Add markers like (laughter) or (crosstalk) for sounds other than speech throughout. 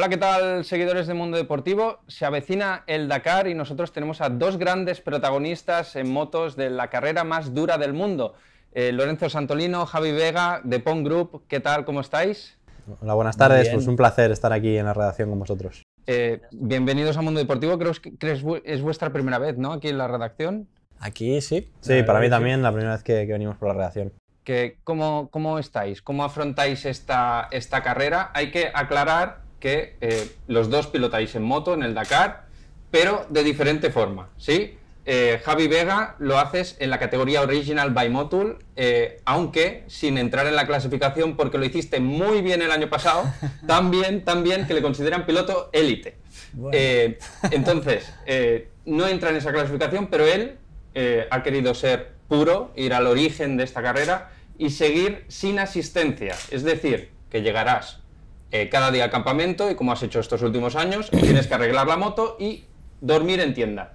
Hola, ¿qué tal seguidores de Mundo Deportivo? Se avecina el Dakar y nosotros tenemos a dos grandes protagonistas en motos de la carrera más dura del mundo. Eh, Lorenzo Santolino, Javi Vega, de Pong Group, ¿qué tal? ¿Cómo estáis? Hola, buenas tardes. es pues un placer estar aquí en la redacción con vosotros. Eh, bienvenidos a Mundo Deportivo. Creo que es vuestra primera vez, ¿no? Aquí en la redacción. Aquí sí. Sí, para mí también la primera vez que, venimos por la redacción. ¿cómo, ¿Cómo estáis? ¿Cómo afrontáis esta, esta carrera? Hay que aclarar que eh, los dos pilotáis en moto en el Dakar, pero de diferente forma, ¿sí? Eh, Javi Vega lo haces en la categoría Original by Motul, eh, aunque sin entrar en la clasificación porque lo hiciste muy bien el año pasado, (laughs) tan bien, tan bien que le consideran piloto élite. entonces, no entra en esa clasificación, pero él ha querido ser puro, ir al origen de esta carrera y seguir sin asistencia. Es decir, que llegarás eh, cada día al campamento y como has hecho estos últimos años, (clears throat) tienes que arreglar la moto y dormir en tienda.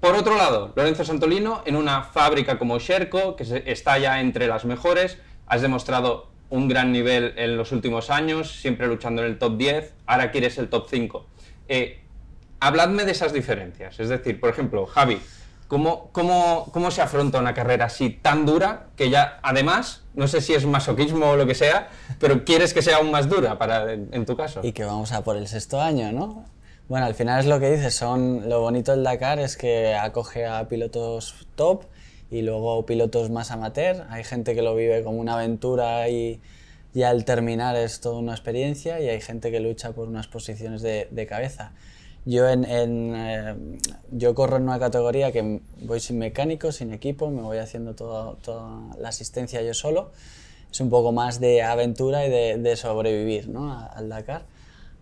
Por otro lado, Lorenzo Santolino, en una fábrica como Sherco, que está ya entre las mejores, has demostrado un gran nivel en los últimos años, siempre luchando en el top 10, ahora quieres el top 5. Eh, habladme de esas diferencias. Es decir, por ejemplo, Javi, ¿Cómo, cómo, cómo se afronta una carrera así tan dura que ya, además, no sé si es masoquismo o lo que sea, pero quieres que sea aún más dura para, en, tu caso? Y que vamos a por el sexto año, ¿no? Bueno, al final es lo que dices, son, lo bonito del Dakar es que acoge a pilotos top y luego pilotos más amateur. Hay gente que lo vive como una aventura y, ya al terminar es toda una experiencia y hay gente que lucha por unas posiciones de cabeza. Yo, en, eh, yo corro en una categoría que voy sin mecánico, sin equipo, me voy haciendo toda, toda la asistencia yo solo. Es un poco más de aventura y de, sobrevivir ¿no? al Dakar.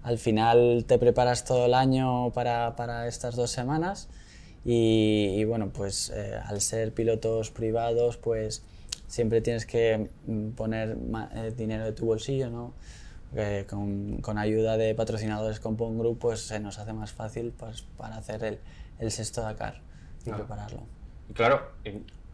Al final te preparas todo el año para, para estas dos semanas y, bueno, pues eh, al ser pilotos privados, pues siempre tienes que mm, poner eh, dinero de tu bolsillo, ¿no? con, ayuda de patrocinadores como un grupo pues, se nos hace más fácil pues, para hacer el, sexto Dakar y prepararlo. Y claro,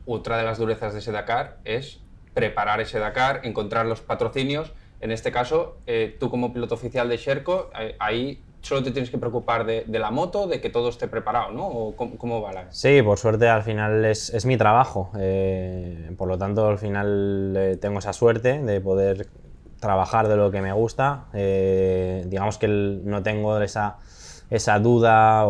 otra de las durezas de ese Dakar es preparar ese Dakar, encontrar los patrocinios. En este caso, eh, tú como piloto oficial de Sherco, eh, ahí solo te tienes que preocupar de, la moto, de que todo esté preparado, ¿no? ¿O cómo, va la...? Sí, por suerte al final es, es mi trabajo. Eh, por lo tanto, al final tengo esa suerte de poder trabajar de lo que me gusta. Eh, digamos que no tengo esa, duda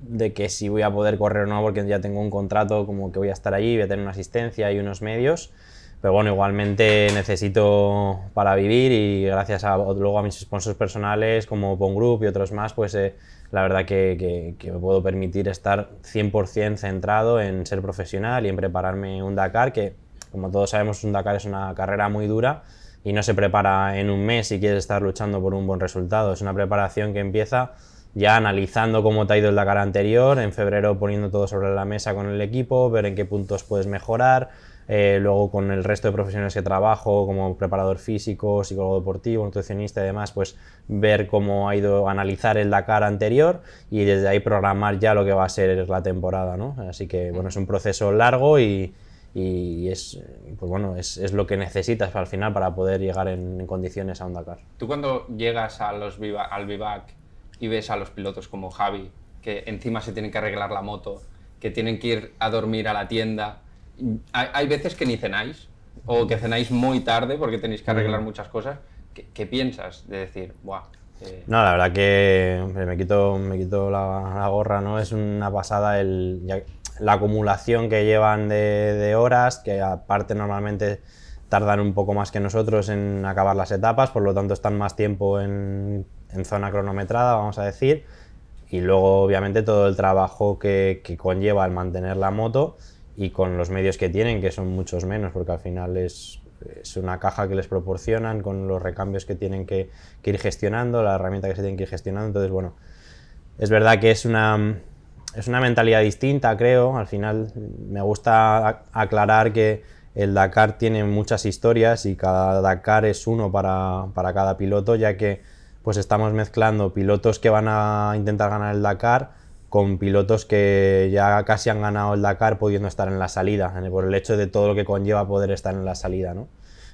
de que si voy a poder correr o no, porque ya tengo un contrato como que voy a estar allí, voy a tener una asistencia y unos medios. Pero bueno, igualmente necesito para vivir y gracias a, luego a mis sponsors personales como Pong Group y otros más, pues eh, la verdad que, que, me puedo permitir estar 100% centrado en ser profesional y en prepararme un Dakar, que como todos sabemos un Dakar es una carrera muy dura, y no se prepara en un mes si quieres estar luchando por un buen resultado. Es una preparación que empieza ya analizando cómo te ha ido el Dakar anterior, en febrero poniendo todo sobre la mesa con el equipo, ver en qué puntos puedes mejorar, eh, luego con el resto de profesionales que trabajo, como preparador físico, psicólogo deportivo, nutricionista y demás, pues ver cómo ha ido analizar el Dakar anterior y desde ahí programar ya lo que va a ser la temporada, ¿no? Así que, bueno, es un proceso largo y, y es, pues bueno, es, es, lo que necesitas al final para poder llegar en, condiciones a un Dakar. Tú cuando llegas a los viva, al vivac y ves a los pilotos como Javi, que encima se tienen que arreglar la moto, que tienen que ir a dormir a la tienda, hay, veces que ni cenáis o que cenáis muy tarde porque tenéis que arreglar mm. muchas cosas. ¿Qué, piensas de decir, Buah, eh"? No, la verdad que me quito, me quito la, gorra, ¿no? Es una pasada el la acumulación que llevan de, horas, que aparte normalmente tardan un poco más que nosotros en acabar las etapas, por lo tanto están más tiempo en, zona cronometrada, vamos a decir, y luego obviamente todo el trabajo que, conlleva al mantener la moto y con los medios que tienen, que son muchos menos, porque al final es, una caja que les proporcionan con los recambios que tienen que, que ir gestionando, la herramienta que se tienen que ir gestionando, entonces bueno, es verdad que es una es una mentalidad distinta, creo. Al final me gusta aclarar que el Dakar tiene muchas historias y cada Dakar es uno para, cada piloto, ya que pues estamos mezclando pilotos que van a intentar ganar el Dakar con pilotos que ya casi han ganado el Dakar pudiendo estar en la salida, por el hecho de todo lo que conlleva poder estar en la salida. ¿no?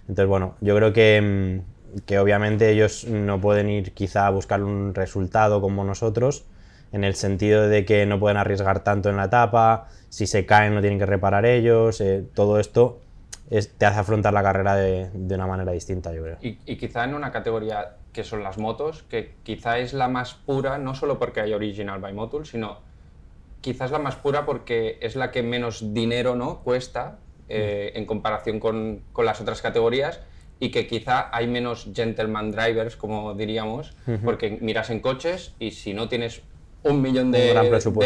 Entonces, bueno, yo creo que, que obviamente ellos no pueden ir quizá a buscar un resultado como nosotros, en el sentido de que no pueden arriesgar tanto en la etapa, si se caen no tienen que reparar ellos, eh, todo esto te hace afrontar la carrera de, de, una manera distinta, yo creo. Y, quizá en una categoría que son las motos, que quizá es la más pura, no solo porque hay Original by Motul, sino quizás la más pura porque es la que menos dinero ¿no? cuesta eh, en comparación con, con, las otras categorías y que quizá hay menos gentleman drivers, como diríamos, porque miras en coches y si no tienes un millón de,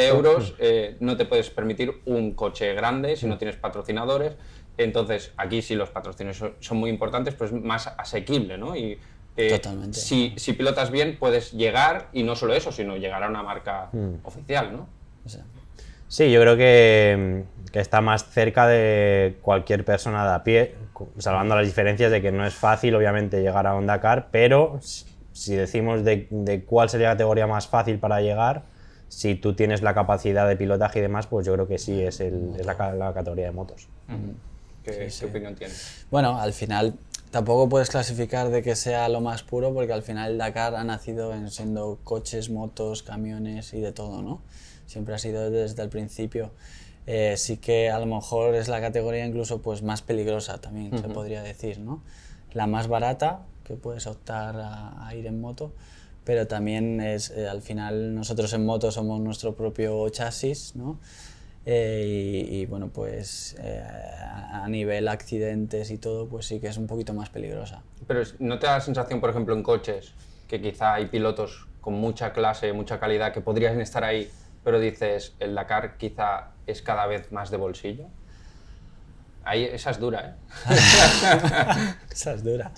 euros, mm. eh, no te puedes permitir un coche grande si no mm. tienes patrocinadores. Entonces, aquí sí los patrocinios son muy importantes, pues más asequible, ¿no? Y eh, Si, pilotas bien, puedes llegar, y no solo eso, sino llegar a una marca mm. oficial, ¿no? Sí, yo creo que, que, está más cerca de cualquier persona de a pie, salvando las diferencias de que no es fácil, obviamente, llegar a Honda Car, pero si decimos de, cuál sería la categoría más fácil para llegar, si tú tienes la capacidad de pilotaje y demás, pues yo creo que sí es, la, categoría de motos. ¿Qué, opinión tienes? Bueno, al final tampoco puedes clasificar de que sea lo más puro, porque al final Dakar ha nacido siendo coches, motos, camiones y de todo, ¿no? Siempre ha sido desde el principio. Eh, sí que a lo mejor es la categoría incluso pues más peligrosa también, se podría decir, ¿no? La más barata, que puedes optar a, ir en moto, pero también es, eh, al final nosotros en moto somos nuestro propio chasis, ¿no? Eh, y, bueno, pues eh, a nivel accidentes y todo, pues sí que es un poquito más peligrosa. Pero ¿no te da la sensación, por ejemplo, en coches, que quizá hay pilotos con mucha clase, mucha calidad, que podrían estar ahí, pero dices, el Dakar quizá es cada vez más de bolsillo? Ahí, esa es dura, ¿eh? (laughs) esa es dura.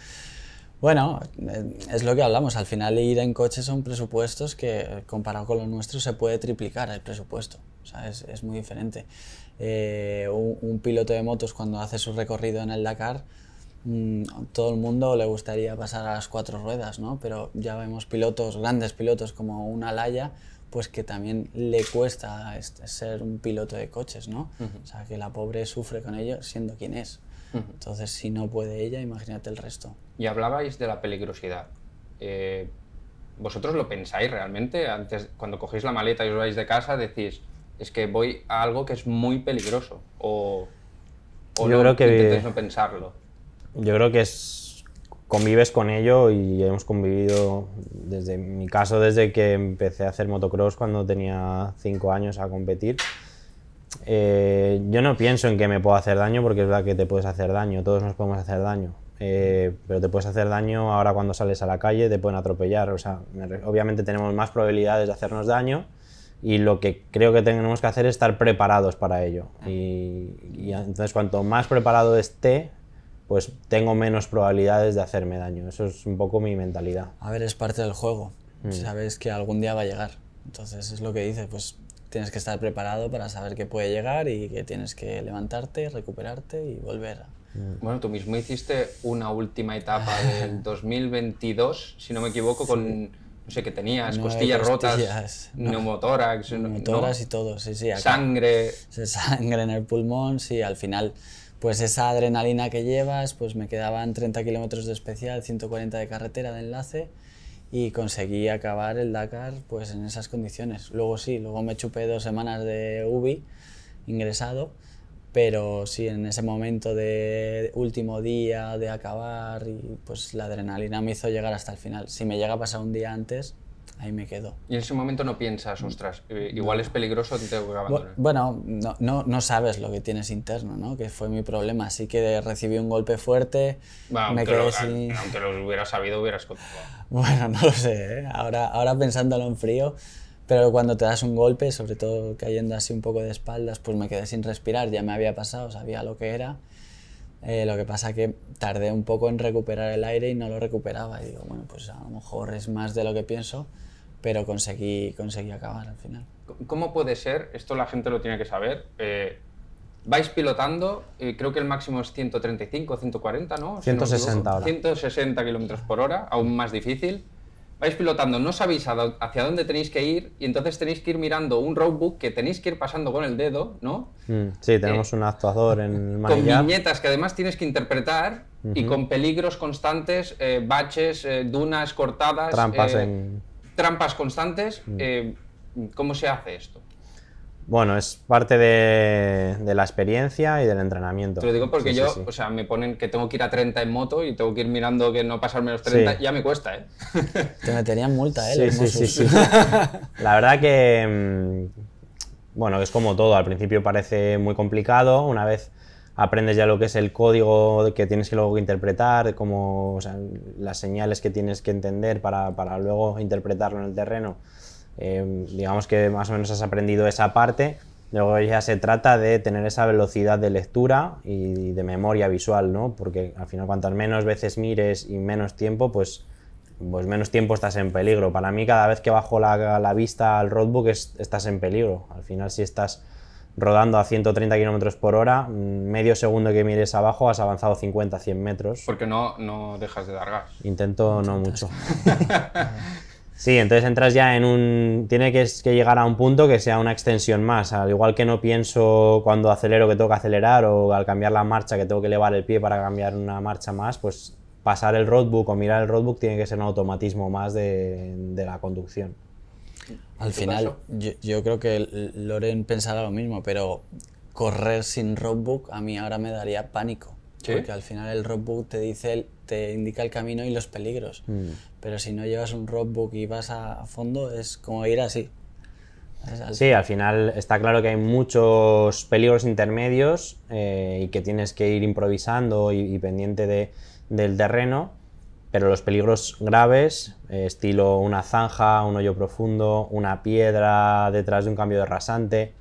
Bueno, eh, es lo que hablamos, al final ir en coche son presupuestos que comparado con los nuestros se puede triplicar el presupuesto, es, muy diferente. Eh, un, piloto de motos cuando hace su recorrido en el Dakar, mm, todo el mundo le gustaría pasar a las cuatro ruedas, ¿no? Pero ya vemos pilotos, grandes pilotos como un Alaya, pues que también le cuesta este, ser un piloto de coches, ¿no? O sea, que la pobre sufre con ello siendo quien es. Entonces, si no puede ella, imagínate el resto. Y hablabais de la peligrosidad. Eh, ¿Vosotros lo pensáis realmente? Antes, cuando cogéis la maleta y os vais de casa, decís, es que voy a algo que es muy peligroso. O, yo no, creo que no pensarlo. Yo creo que es convives con ello y hemos convivido desde mi caso desde que empecé a hacer motocross cuando tenía 5 años a competir eh, yo no pienso en que me puedo hacer daño porque es verdad que te puedes hacer daño, todos nos podemos hacer daño. Eh, pero te puedes hacer daño ahora cuando sales a la calle, te pueden atropellar. O sea, obviamente tenemos más probabilidades de hacernos daño y lo que creo que tenemos que hacer es estar preparados para ello. Ah. Y, entonces cuanto más preparado esté, pues tengo menos probabilidades de hacerme daño. Eso es un poco mi mentalidad. A ver, es parte del juego. Mm. Sabes que algún día va a llegar. Entonces es lo que dice pues tienes que estar preparado para saber que puede llegar y que tienes que levantarte, recuperarte y volver. Mm. Bueno, tú mismo hiciste una última etapa del 2022, (laughs) si no me equivoco, con, no sé qué tenías, costillas, rotas, (laughs) no. neumotórax. Neumotórax y todo, sí, sí. Sangre. (laughs) Sangre en el pulmón, sí, al final pues esa adrenalina que llevas, pues me quedaban 30 kilómetros de especial, 140 de carretera de enlace y conseguí acabar el Dakar pues en esas condiciones. Luego sí, luego me chupé dos semanas de UBI ingresado, pero sí, en ese momento de último día, de acabar, y pues la adrenalina me hizo llegar hasta el final. Si me llega a pasar un día antes, ahí me quedo. Y en ese momento no piensas, ostras, eh, igual es peligroso, tengo que Bueno, no, no, no, sabes lo que tienes interno, ¿no? Que fue mi problema. Así que recibí un golpe fuerte, me quedé sin... Aunque lo hubieras sabido, hubieras (laughs) Bueno, no lo sé, ¿eh? ahora, ahora pensándolo en frío, pero cuando te das un golpe, sobre todo cayendo así un poco de espaldas, pues me quedé sin respirar, ya me había pasado, sabía lo que era. Eh, lo que pasa que tardé un poco en recuperar el aire y no lo recuperaba. Y digo, bueno, pues a lo mejor es más de lo que pienso, pero conseguí, conseguí acabar al final. ¿Cómo puede ser? Esto la gente lo tiene que saber. Eh, vais pilotando, y eh, creo que el máximo es 135, 140, ¿no? 160 no 160 kilómetros por hora, aún más difícil vais pilotando, no sabéis hacia dónde tenéis que ir y entonces tenéis que ir mirando un roadbook que tenéis que ir pasando con el dedo, ¿no? Mm, sí, tenemos eh, un actuador en el Con viñetas que además tienes que interpretar y con peligros constantes, eh, baches, eh, dunas cortadas. Trampas en... Trampas constantes. Mm. ¿Cómo se hace esto? Bueno, es parte de, la experiencia y del entrenamiento. Te lo digo porque yo, o sea, me ponen que tengo que ir a 30 en moto y tengo que ir mirando que no pasarme los 30, ya me cuesta, ¿eh? (laughs) Te meterían multa, ¿eh? Sí, sí, sí, (laughs) La verdad que, mm, bueno, es como todo, al principio parece muy complicado, una vez aprendes ya lo que es el código que tienes que luego interpretar, como las señales que tienes que entender para luego interpretarlo en el terreno Em, digamos que más o menos has aprendido esa parte. Luego ya se trata de tener esa velocidad de lectura y de memoria visual, ¿no? Porque al final cuantas menos veces mires y menos tiempo, pues, pues menos tiempo estás en peligro. Para mí cada vez que bajo la, vista al roadbook estás en peligro. Al final si estás rodando a 130 kilómetros por hora, mm, medio segundo que mires abajo has avanzado 50, 100 metros. Porque no, no dejas de dar gas. Intento no mucho. (laughs) Sí, entonces entras ya en un... Tiene que, llegar a un punto que sea una extensión más, al igual que no pienso cuando acelero que tengo que acelerar o al cambiar la marcha que tengo que elevar el pie para cambiar una marcha más, pues pasar el roadbook o mirar el roadbook tiene que ser un automatismo más de, la conducción. Al final, yo, creo que Loren pensará lo mismo, pero correr sin roadbook a mí ahora me daría pánico. Porque al final el roadbook te dice te indica el camino y los peligros. Mm. Pero si no llevas un roadbook y vas a fondo, es como ir así. Sí, al final está claro que hay muchos peligros intermedios eh, y que tienes que ir improvisando y, pendiente del terreno, pero los peligros graves, eh, estilo una zanja, un hoyo profundo, una piedra detrás de un cambio de rasante,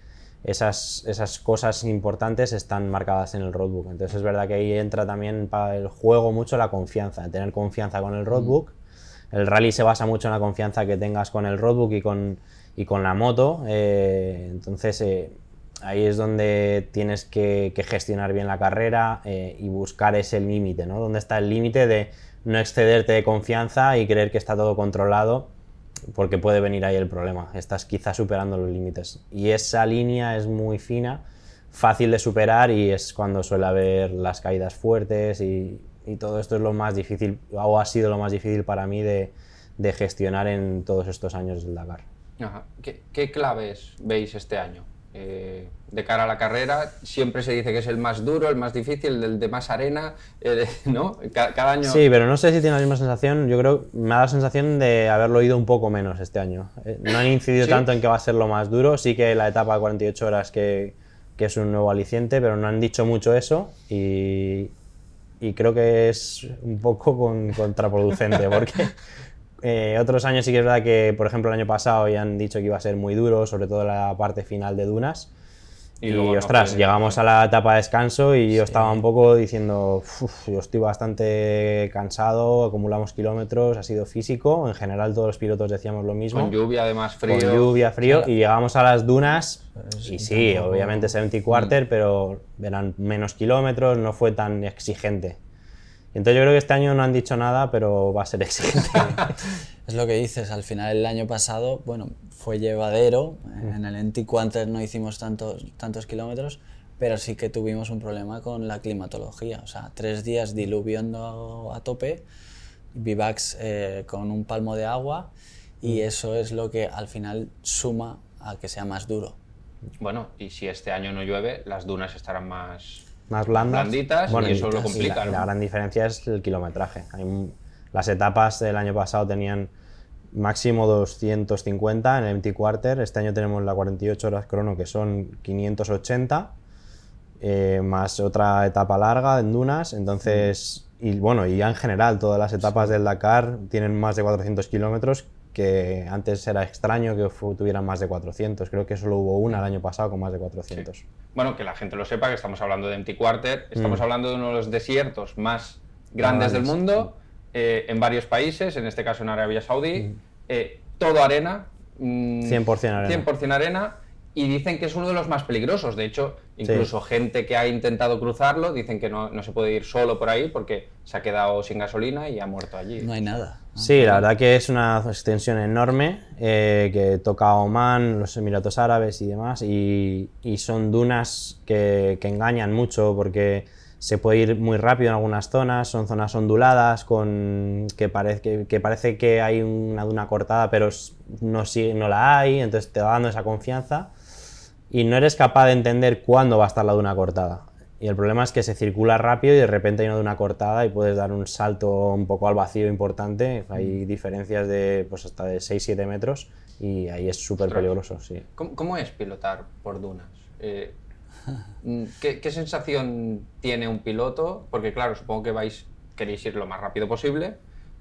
esas, cosas importantes están marcadas en el roadbook. Entonces es verdad que ahí entra también para el juego mucho la confianza, tener confianza con el roadbook. Mm. El rally se basa mucho en la confianza que tengas con el roadbook y con, y con la moto. Eh, entonces eh, ahí es donde tienes que, gestionar bien la carrera eh, y buscar ese límite, ¿no? Donde está el límite de no excederte de confianza y creer que está todo controlado porque puede venir ahí el problema. Estás quizás superando los límites. Y esa línea es muy fina, fácil de superar y es cuando suele haber las caídas fuertes y, todo esto es lo más difícil, o ha sido lo más difícil para mí de, gestionar en todos estos años del Dakar. ¿Qué claves veis este año? Eh, de cara a la carrera. Siempre se dice que es el más duro, el más difícil, el de más arena, eh, ¿no? Cada, año. Sí, pero no sé si tiene la misma sensación. Yo creo me da la sensación de haberlo oído un poco menos este año. Eh, no han incidido tanto en que va a ser lo más duro. Sí que la etapa de 48 horas que, es un nuevo aliciente, pero no han dicho mucho eso y, creo que es un poco contraproducente porque (laughs) Eh, otros años sí que es verdad que, por ejemplo, el año pasado ya han dicho que iba a ser muy duro, sobre todo la parte final de Dunas. Y, ostras, llegamos a la etapa de descanso y yo estaba un poco diciendo, yo estoy bastante cansado, acumulamos kilómetros, ha sido físico, en general todos los pilotos decíamos lo mismo. Con lluvia, además frío. Con lluvia, frío, y llegamos a las dunas y sí, obviamente 70 quarter, pero eran menos kilómetros, no fue tan exigente. Entonces yo creo que este año no han dicho nada, pero va a ser exigente. (laughs) es lo que dices, al final el año pasado, bueno, fue llevadero, mm. en el Entico antes no hicimos tantos, tantos kilómetros, pero sí que tuvimos un problema con la climatología, o sea, tres días diluviando a tope, vivax eh, con un palmo de agua, y mm. eso es lo que al final suma a que sea más duro. Bueno, y si este año no llueve, las dunas estarán más más blandas. bueno, y eso lo complica. La, gran diferencia es el kilometraje. las etapas del año pasado tenían máximo 250 en el empty quarter. Este año tenemos la 48 horas crono, que son 580, eh, más otra etapa larga en dunas. Entonces, y bueno, y ya en general, todas las etapas del Dakar tienen más de 400 kilómetros, que antes era extraño que tuvieran más de 400. Creo que solo hubo una el año pasado con más de 400. Bueno, que la gente lo sepa, que estamos hablando de Empty Quarter, mm. estamos hablando de uno de los desiertos más grandes ah, del mundo, eh, en varios países, en este caso en Arabia Saudí, mm. eh, todo arena. 100% mm, arena. 100% arena y dicen que es uno de los más peligrosos. De hecho, incluso gente que ha intentado cruzarlo dicen que no, no, se puede ir solo por ahí porque se ha quedado sin gasolina y ha muerto allí. No hay nada. sí, la verdad que es una extensión enorme eh, que toca a Oman, los Emiratos Árabes y demás, y, y son dunas que, que, engañan mucho porque se puede ir muy rápido en algunas zonas, son zonas onduladas con que, parece que, parece que hay una duna cortada pero no, no la hay, entonces te va dando esa confianza y no eres capaz de entender cuándo va a estar la duna cortada. Y el problema es que se circula rápido y de repente hay una de una cortada y puedes dar un salto un poco al vacío importante. Hay mm. diferencias de pues hasta de 6-7 metros y ahí es súper peligroso. Sí. ¿Cómo, es pilotar por dunas? Eh, mm, ¿qué, sensación tiene un piloto? Porque claro, supongo que vais, queréis ir lo más rápido posible,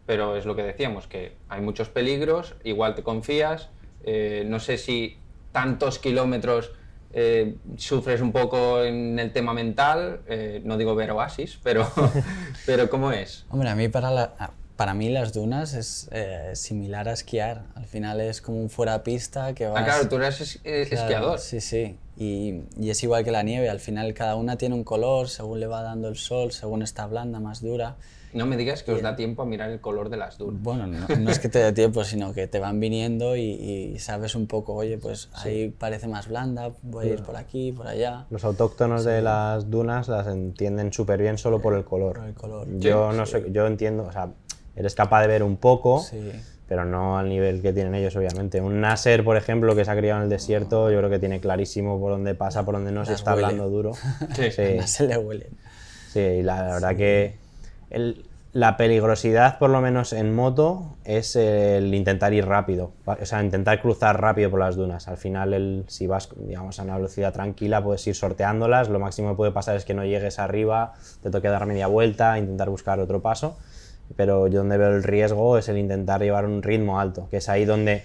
pero es lo que decíamos, que hay muchos peligros, igual te confías, eh, no sé si tantos kilómetros eh, sufres un poco en el tema mental, eh, no digo ver oasis, pero, (laughs) pero ¿cómo es? Hombre, a mí para, mí las dunas es eh, similar a esquiar, al final es como un fuera pista que vas... Ah, claro, tú eres es, esquiador. Sí, sí, y, y, es igual que la nieve, al final cada una tiene un color, según le va dando el sol, según está blanda, más dura. No me digas que os da tiempo a mirar el color de las dunas. Bueno, no, es que te dé tiempo, sino que te van viniendo y, sabes un poco, oye, pues ahí parece más blanda, voy a ir por aquí, por allá. Los autóctonos de las dunas las entienden súper bien solo por el color. Yo, no sé, yo entiendo, o sea, eres capaz de ver un poco, pero no al nivel que tienen ellos, obviamente. Un Nasser, por ejemplo, que se ha criado en el desierto, yo creo que tiene clarísimo por dónde pasa, por dónde no se está hablando duro. sí. (laughs) se le huele. Sí, y la verdad que la peligrosidad, por lo menos en moto, es el intentar ir rápido, o sea, intentar cruzar rápido por las dunas. Al final, el, si vas digamos, a una velocidad tranquila, puedes ir sorteándolas. Lo máximo que puede pasar es que no llegues arriba, te toque dar media vuelta, intentar buscar otro paso. Pero yo donde veo el riesgo es el intentar llevar un ritmo alto, que es ahí donde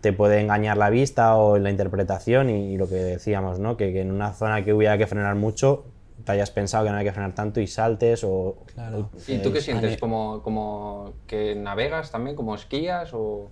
te puede engañar la vista o la interpretación y, lo que decíamos, ¿no? que en una zona que hubiera que frenar mucho, te hayas pensado que no hay que frenar tanto y saltes o... Claro. ¿Y tú qué eh, sientes? ¿Como, que navegas también? ¿Como esquías o...?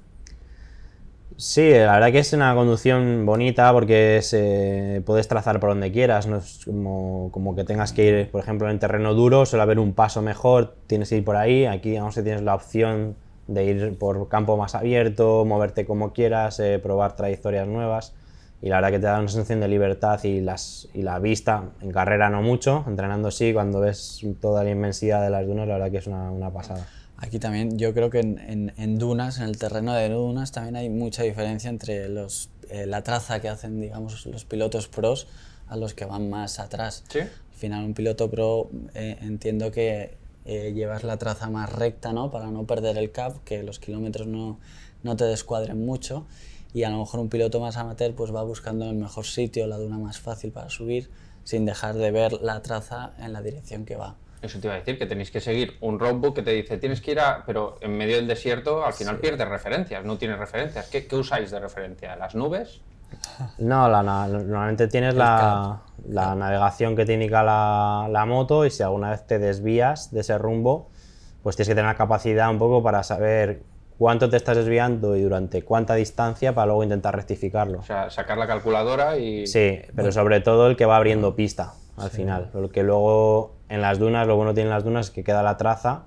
Sí, la verdad que es una conducción bonita porque se eh, puedes trazar por donde quieras, no es como, que tengas que ir, por ejemplo, en terreno duro, suele haber un paso mejor, tienes que ir por ahí, aquí digamos si tienes la opción de ir por campo más abierto, moverte como quieras, eh, probar trayectorias nuevas y la verdad que te da una sensación de libertad y, las, y la vista, en carrera no mucho, entrenando sí, cuando ves toda la inmensidad de las dunas, la verdad que es una, pasada. Aquí también yo creo que en, dunas, en el terreno de dunas, también hay mucha diferencia entre los, eh, la traza que hacen digamos, los pilotos pros a los que van más atrás. ¿Sí? Al final un piloto pro eh, entiendo que eh, llevas la traza más recta, ¿no? Para no perder el cap, que los kilómetros no, te descuadren mucho. Y a lo mejor un piloto más amateur pues va buscando el mejor sitio, la duna más fácil para subir, sin dejar de ver la traza en la dirección que va. Eso te iba a decir, que tenéis que seguir un roadbook que te dice tienes que ir a. Pero en medio del desierto al final pierdes referencias, no tiene referencias. ¿Qué, ¿Qué, usáis de referencia? ¿Las nubes? No, normalmente tienes la, la, ah. navegación que tiene la, la moto y si alguna vez te desvías de ese rumbo, pues tienes que tener la capacidad un poco para saber cuánto te estás desviando y durante cuánta distancia para luego intentar rectificarlo. O sea, sacar la calculadora y... Sí, pero sobre todo el que va abriendo pista al final. porque que luego en las dunas, lo bueno que tienen las dunas es que queda la traza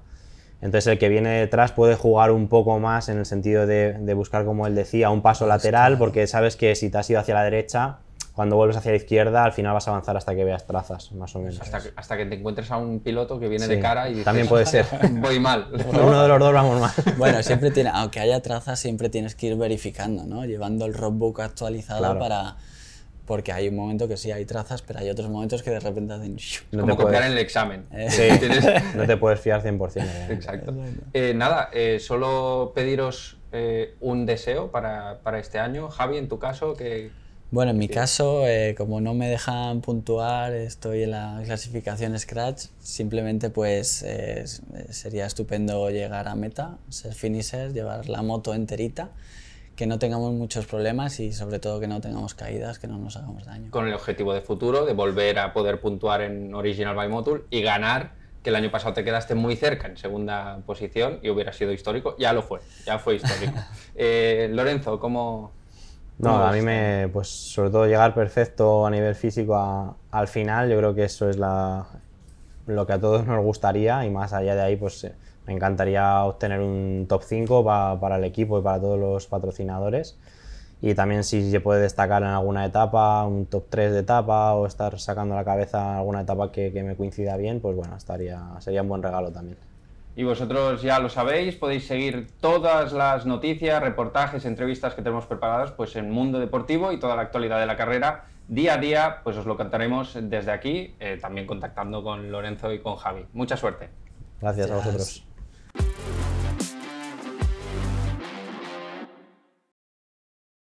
entonces el que viene detrás puede jugar un poco más en el sentido de, buscar, como él decía, un paso lateral, porque sabes que si te has ido hacia la derecha, cuando vuelves hacia la izquierda, al final vas a avanzar hasta que veas trazas, más o menos. Hasta que, te encuentres a un piloto que viene de cara y También puede ser. (laughs) Voy mal. (laughs) Uno de los dos vamos mal. (laughs) Bueno, siempre tiene, aunque haya trazas, siempre tienes que ir verificando, ¿no? Llevando el roadbook actualizado para porque hay un momento que sí hay trazas, pero hay otros momentos que de repente hacen... No Como copiar en el examen. (laughs) (laughs) no te puedes fiar 100%. (laughs) Exacto. Eh, nada, eh, solo pediros eh, un deseo para, para, este año. Javi, en tu caso, que... Bueno, en mi caso, como no me dejan puntuar, estoy en la clasificación Scratch, simplemente pues sería estupendo llegar a meta, ser finisher, llevar la moto enterita que no tengamos muchos problemas y sobre todo que no tengamos caídas, que no nos hagamos daño. Con el objetivo de futuro, de volver a poder puntuar en Original by Motul y ganar, que el año pasado te quedaste muy cerca en segunda posición y hubiera sido histórico, ya lo fue, ya fue histórico. (laughs) Eh, Lorenzo, ¿cómo... No, a mí me, pues sobre todo llegar perfecto a nivel físico al final, yo creo que eso es la, lo que a todos nos gustaría y más allá de ahí, pues eh, me encantaría obtener un top 5 para el equipo y para todos los patrocinadores. Y también si se puede destacar en alguna etapa, un top 3 de etapa o estar sacando la cabeza en alguna etapa que, que me coincida bien, pues bueno, estaría, sería un buen regalo también. Y vosotros ya lo sabéis, podéis seguir todas las noticias, reportajes, entrevistas que tenemos preparadas pues en Mundo Deportivo y toda la actualidad de la carrera día a día, pues os lo contaremos desde aquí, eh, también contactando con Lorenzo y con Javi. Mucha suerte. Gracias. a vosotros.